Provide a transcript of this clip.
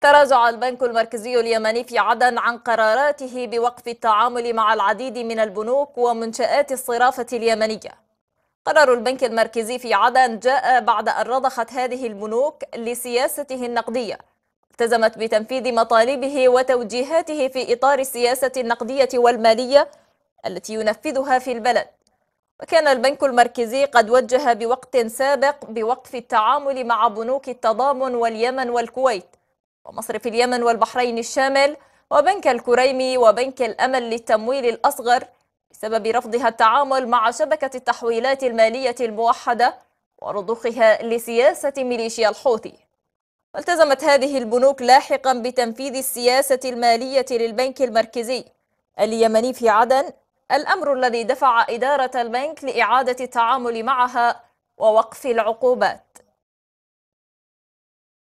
تراجع البنك المركزي اليمني في عدن عن قراراته بوقف التعامل مع العديد من البنوك ومنشآت الصرافة اليمنية. قرار البنك المركزي في عدن جاء بعد أن رضخت هذه البنوك لسياسته النقدية. التزمت بتنفيذ مطالبه وتوجيهاته في إطار السياسة النقدية والمالية التي ينفذها في البلد. وكان البنك المركزي قد وجه بوقت سابق بوقف التعامل مع بنوك التضامن واليمن والكويت ومصرف اليمن والبحرين الشامل وبنك الكريمي وبنك الأمل للتمويل الأصغر بسبب رفضها التعامل مع شبكة التحويلات المالية الموحدة ورضوخها لسياسة ميليشيا الحوثي والتزمت هذه البنوك لاحقا بتنفيذ السياسة المالية للبنك المركزي اليمني في عدن الأمر الذي دفع إدارة البنك لإعادة التعامل معها ووقف العقوبات